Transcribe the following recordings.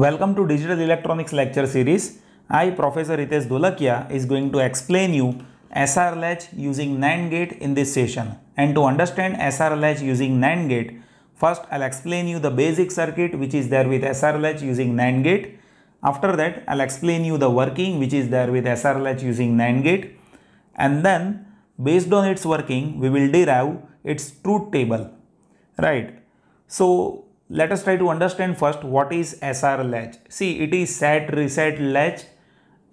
Welcome to Digital Electronics lecture series. I, Professor Ritesh Dholakia, is going to explain you SR latch using NAND gate in this session. And to understand SR latch using NAND gate, first I'll explain you the basic circuit which is there with SR latch using NAND gate. After that, I'll explain you the working which is there with SR latch using NAND gate. And then, based on its working, we will derive its truth table. Right. So, let us try to understand first what is SR latch. See, it is set, reset, latch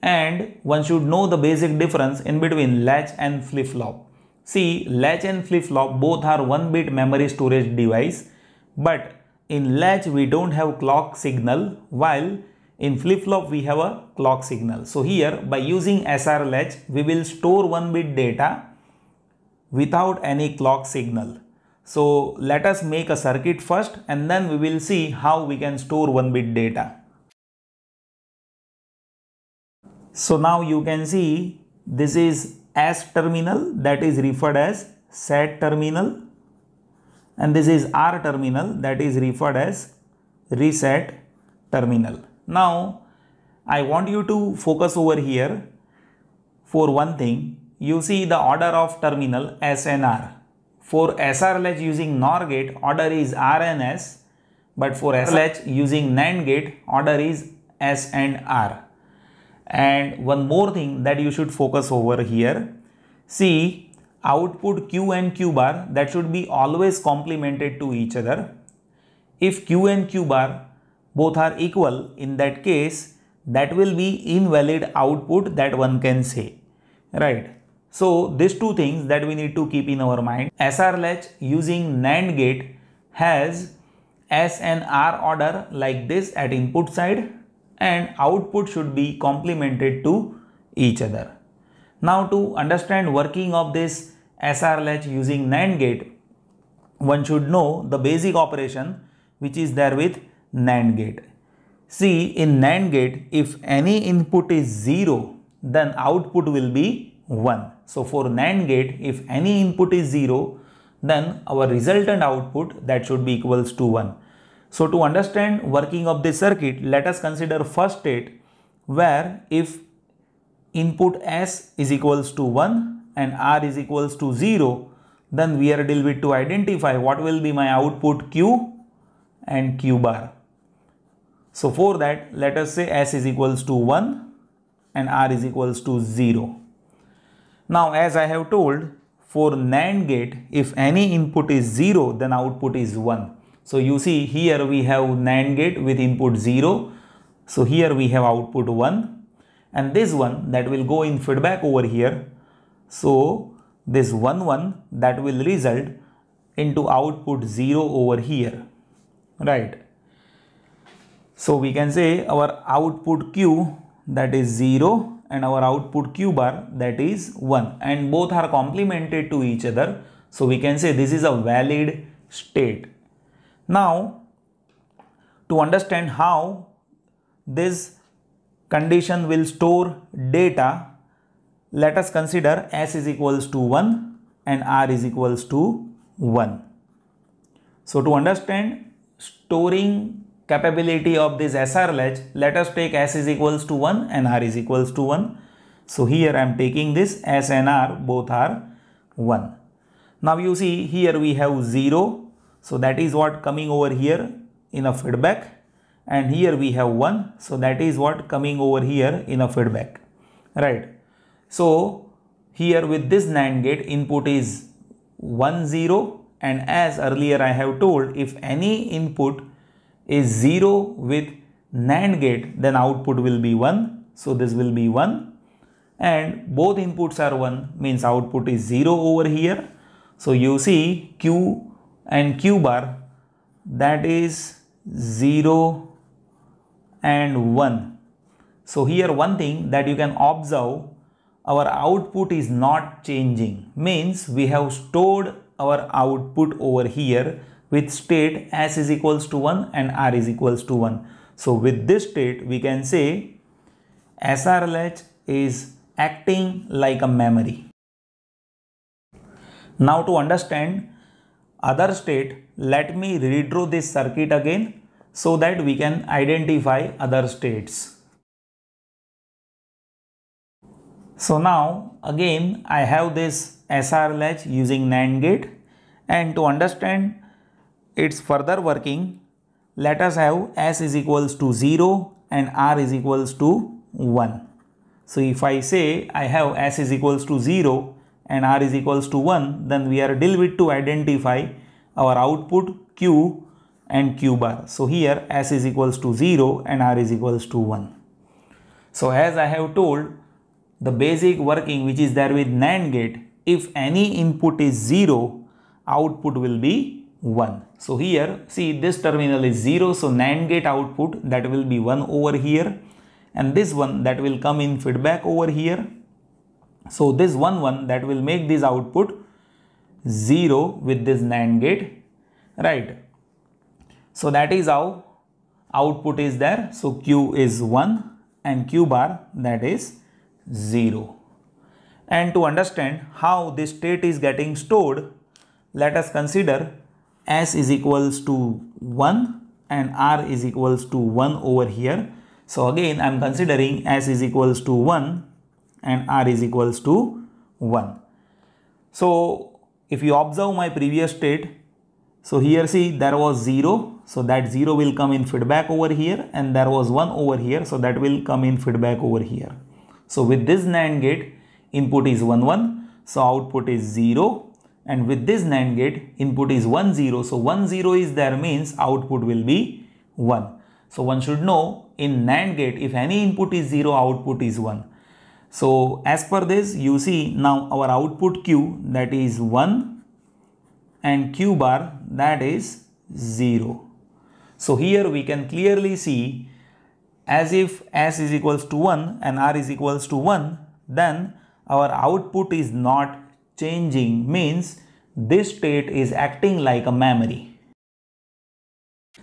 and one should know the basic difference in between latch and flip-flop. See, latch and flip-flop both are 1-bit memory storage device but in latch we don't have clock signal while in flip-flop we have a clock signal. So here by using SR latch we will store 1-bit data without any clock signal so let us make a circuit first and then we will see how we can store 1-bit data. So now you can see this is S terminal that is referred as set terminal and this is R terminal that is referred as reset terminal. Now I want you to focus over here for one thing you see the order of terminal S and R for SRLH using NOR gate, order is R and S. But for SRLH using NAND gate, order is S and R. And one more thing that you should focus over here. See, output Q and Q bar that should be always complemented to each other. If Q and Q bar both are equal, in that case, that will be invalid output that one can say, right? So these two things that we need to keep in our mind. SR latch using NAND gate has S and R order like this at input side and output should be complemented to each other. Now to understand working of this SR latch using NAND gate, one should know the basic operation which is there with NAND gate. See in NAND gate if any input is 0 then output will be 1. So for NAND gate, if any input is 0, then our resultant output that should be equals to 1. So to understand working of this circuit, let us consider first state where if input S is equals to 1 and R is equals to 0, then we are deal with to identify what will be my output Q and Q bar. So for that, let us say S is equals to 1 and R is equals to 0. Now as I have told for NAND gate if any input is 0 then output is 1. So you see here we have NAND gate with input 0. So here we have output 1 and this one that will go in feedback over here. So this 1 1 that will result into output 0 over here right. So we can say our output Q that is 0 and our output q bar that is 1 and both are complemented to each other. So we can say this is a valid state. Now to understand how this condition will store data let us consider s is equals to 1 and r is equals to 1. So to understand storing capability of this SR latch, let us take S is equals to 1 and R is equals to 1. So here I am taking this S and R both are 1. Now you see here we have 0. So that is what coming over here in a feedback and here we have 1. So that is what coming over here in a feedback. Right. So here with this NAND gate input is 1 0 and as earlier I have told if any input is 0 with NAND gate, then output will be 1. So this will be 1 and both inputs are 1 means output is 0 over here. So you see Q and Q bar that is 0 and 1. So here one thing that you can observe our output is not changing means we have stored our output over here with state s is equals to 1 and r is equals to 1. So with this state we can say SRLH is acting like a memory. Now to understand other state let me redraw this circuit again so that we can identify other states. So now again I have this SRLH using NAND gate and to understand its further working, let us have s is equals to 0 and r is equals to 1. So if I say I have s is equals to 0 and r is equals to 1, then we are deal with to identify our output q and q bar. So here s is equals to 0 and r is equals to 1. So as I have told, the basic working which is there with NAND gate, if any input is 0, output will be 1. So here see this terminal is 0 so NAND gate output that will be 1 over here and this one that will come in feedback over here. So this 1 1 that will make this output 0 with this NAND gate right. So that is how output is there. So Q is 1 and Q bar that is 0. And to understand how this state is getting stored let us consider s is equals to 1 and r is equals to 1 over here. So again I'm considering s is equals to 1 and r is equals to 1. So if you observe my previous state, so here see there was 0, so that 0 will come in feedback over here and there was 1 over here, so that will come in feedback over here. So with this NAND gate, input is 1 1, so output is 0 and with this NAND gate input is 1 0 so 1 0 is there means output will be 1 so one should know in NAND gate if any input is 0 output is 1 so as per this you see now our output Q that is 1 and Q bar that is 0 so here we can clearly see as if S is equals to 1 and R is equals to 1 then our output is not changing means this state is acting like a memory.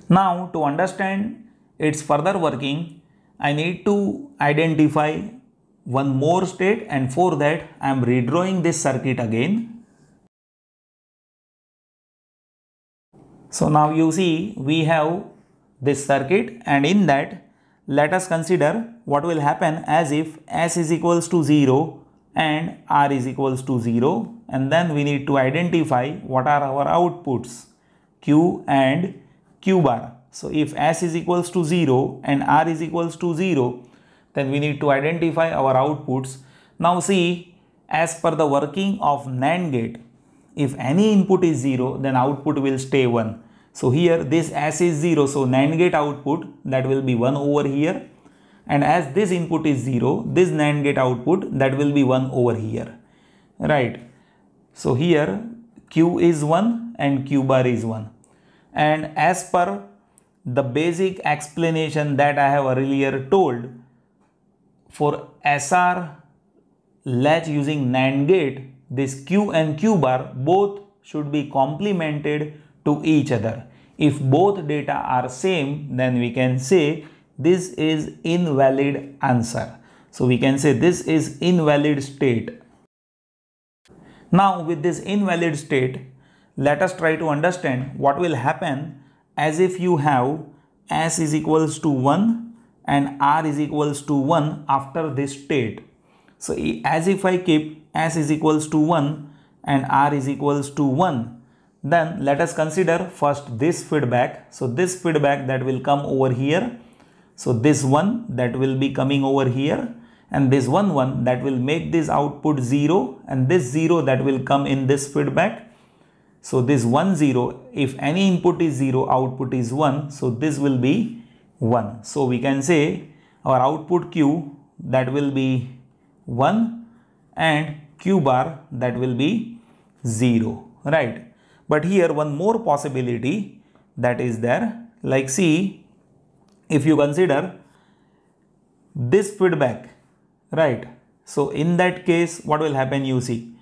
Now to understand its further working, I need to identify one more state and for that I am redrawing this circuit again. So now you see we have this circuit and in that let us consider what will happen as if s is equals to 0 and r is equals to 0 and then we need to identify what are our outputs q and q bar. So if s is equals to 0 and r is equals to 0 then we need to identify our outputs. Now see as per the working of NAND gate if any input is 0 then output will stay 1. So here this s is 0 so NAND gate output that will be 1 over here and as this input is 0 this NAND gate output that will be 1 over here right so here Q is 1 and Q bar is 1 and as per the basic explanation that I have earlier told for SR latch using NAND gate this Q and Q bar both should be complemented to each other if both data are same then we can say this is invalid answer. So we can say this is invalid state. Now with this invalid state, let us try to understand what will happen as if you have s is equals to 1 and r is equals to 1 after this state. So as if I keep s is equals to 1 and r is equals to 1 then let us consider first this feedback. So this feedback that will come over here so this one that will be coming over here and this one one that will make this output 0 and this 0 that will come in this feedback. So this 1 0 if any input is 0 output is 1 so this will be 1. So we can say our output Q that will be 1 and Q bar that will be 0 right. But here one more possibility that is there like see if you consider this feedback, right? So in that case, what will happen? You see,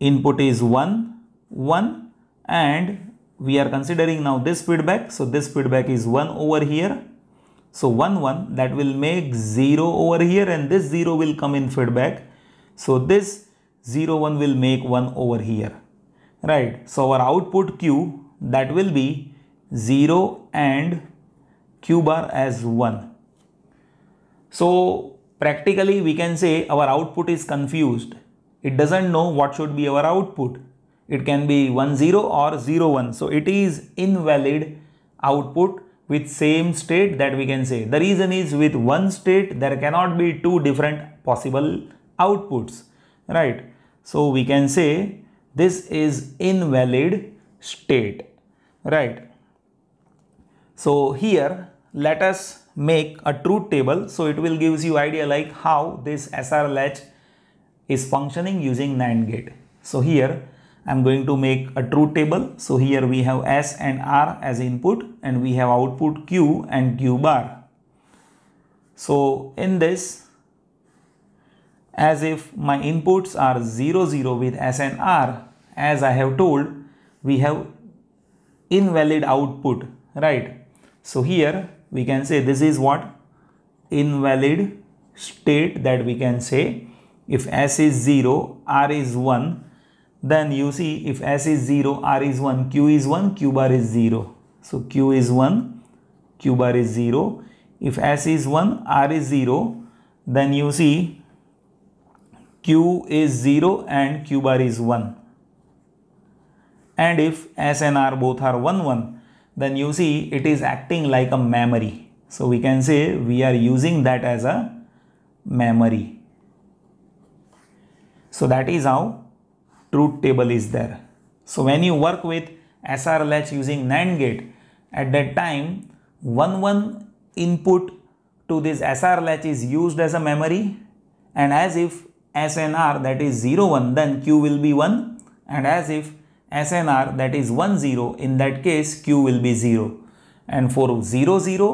input is 1, 1 and we are considering now this feedback. So this feedback is 1 over here. So 1, 1 that will make 0 over here and this 0 will come in feedback. So this 0, 1 will make 1 over here, right? So our output Q that will be 0 and q bar as 1. So practically we can say our output is confused. It doesn't know what should be our output. It can be 1 0 or 0 1. So it is invalid output with same state that we can say. The reason is with one state there cannot be two different possible outputs. Right. So we can say this is invalid state. Right. So here let us make a truth table. So it will gives you idea like how this SRLH is functioning using NAND gate. So here I'm going to make a truth table. So here we have S and R as input and we have output Q and Q bar. So in this as if my inputs are 0 0 with S and R as I have told we have invalid output right. So here we can say this is what invalid state that we can say if s is 0 r is 1 then you see if s is 0 r is 1 q is 1 q bar is 0 so q is 1 q bar is 0 if s is 1 r is 0 then you see q is 0 and q bar is 1 and if s and r both are 1 1 then you see it is acting like a memory. So we can say we are using that as a memory. So that is how truth table is there. So when you work with SR latch using NAND gate, at that time one one input to this SR latch is used as a memory and as if SNR that is 0 1 then Q will be 1 and as if SNR that is 1 0 in that case Q will be 0 and for 0 0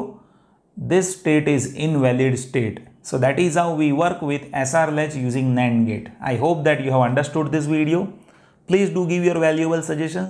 this state is invalid state. So that is how we work with SR latch using NAND gate. I hope that you have understood this video. Please do give your valuable suggestions.